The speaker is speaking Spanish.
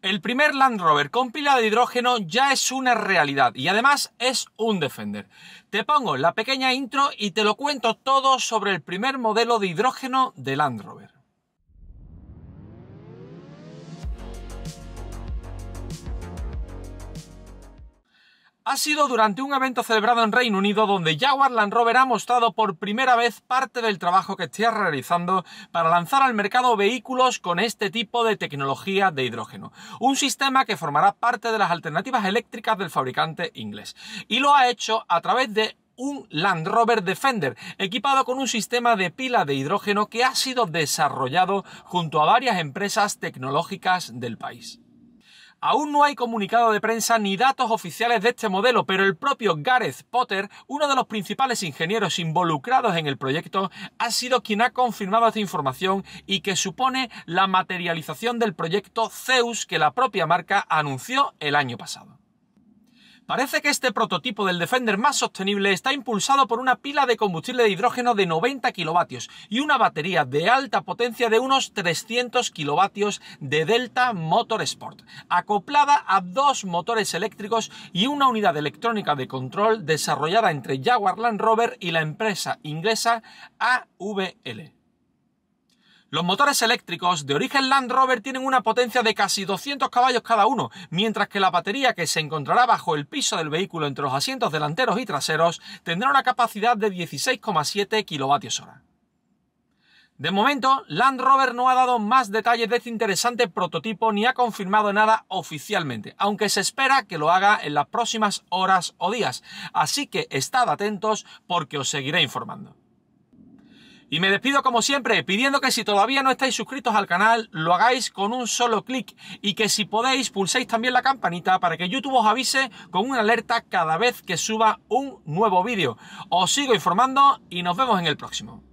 El primer Land Rover con pila de hidrógeno ya es una realidad y además es un Defender. Te pongo la pequeña intro y te lo cuento todo sobre el primer modelo de hidrógeno de Land Rover. ha sido durante un evento celebrado en Reino Unido donde Jaguar Land Rover ha mostrado por primera vez parte del trabajo que está realizando para lanzar al mercado vehículos con este tipo de tecnología de hidrógeno. Un sistema que formará parte de las alternativas eléctricas del fabricante inglés. Y lo ha hecho a través de un Land Rover Defender, equipado con un sistema de pila de hidrógeno que ha sido desarrollado junto a varias empresas tecnológicas del país. Aún no hay comunicado de prensa ni datos oficiales de este modelo, pero el propio Gareth Potter, uno de los principales ingenieros involucrados en el proyecto, ha sido quien ha confirmado esta información y que supone la materialización del proyecto Zeus que la propia marca anunció el año pasado. Parece que este prototipo del Defender más sostenible está impulsado por una pila de combustible de hidrógeno de 90 kilovatios y una batería de alta potencia de unos 300 kilovatios de Delta Motorsport, acoplada a dos motores eléctricos y una unidad electrónica de control desarrollada entre Jaguar Land Rover y la empresa inglesa AVL. Los motores eléctricos de origen Land Rover tienen una potencia de casi 200 caballos cada uno, mientras que la batería que se encontrará bajo el piso del vehículo entre los asientos delanteros y traseros tendrá una capacidad de 16,7 kWh. De momento, Land Rover no ha dado más detalles de este interesante prototipo ni ha confirmado nada oficialmente, aunque se espera que lo haga en las próximas horas o días, así que estad atentos porque os seguiré informando. Y me despido como siempre pidiendo que si todavía no estáis suscritos al canal lo hagáis con un solo clic y que si podéis pulséis también la campanita para que YouTube os avise con una alerta cada vez que suba un nuevo vídeo. Os sigo informando y nos vemos en el próximo.